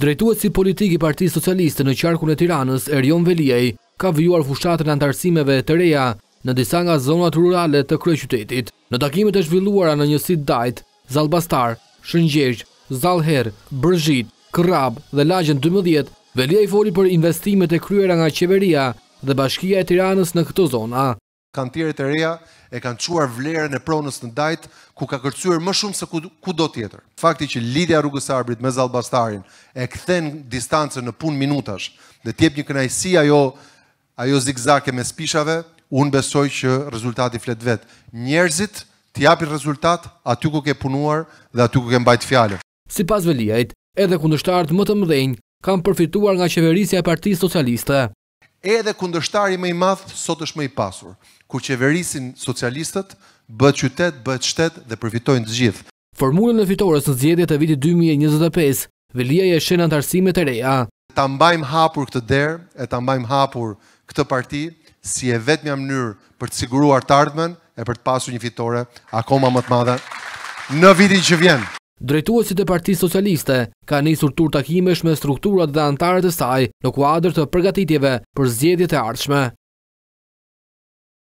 Drejtuet si politik i Parti Socialiste në qarkun e Tiranës, Erion Veliaj, ka vjuar fushatën antarësimeve të reja në disa nga zonat rurale të krej qytetit. Në takimet e shvilluara në njësit dajt, Zalbastar, Shëngjesh, Zalher, Brzhit, Krrab dhe Lajën 12, Veliaj foli për investimet e kryera nga qeveria dhe bashkia e Tiranës në këto zona kanë tjerë të reja, e kanë quar vlerën e pronës në dajtë, ku ka kërcuar më shumë se ku do tjetër. Fakti që lidja rrugës arbrit me Zalbastarin e këthen distancën në pun minutash dhe tjep një kënajsi ajo zigzake me spishave, unë besoj që rezultati flet vetë. Njerëzit të rezultat aty ku ke punuar dhe aty ku ke mbajt fjale. Si pas velijajt, edhe kundështartë më të mëdhenjë kam përfituar nga qeverisja e partijës socialiste edhe kundështari më i madh sot është më i pasur. Kur qeverisin socialistët, bëhet qytet, bëhet shtet dhe përfitojnë të gjithë. Formulën e fitores në zgjedhjet e vitit 2025, Velia e shën antarësime e reja. Ta mbajmë hapur këtë derë, e ta mbajmë hapur këtë parti si e vetmja mënyrë për të siguruar të ardhmen e për të pasur një fitore akoma më të madhe në vitin që vjenë. Drejtuesit e Partisë Socialiste ka nisur tur takimesh me strukturat dhe antarët e saj në kuadrë të përgatitjeve për zgjedhjet e ardhshme.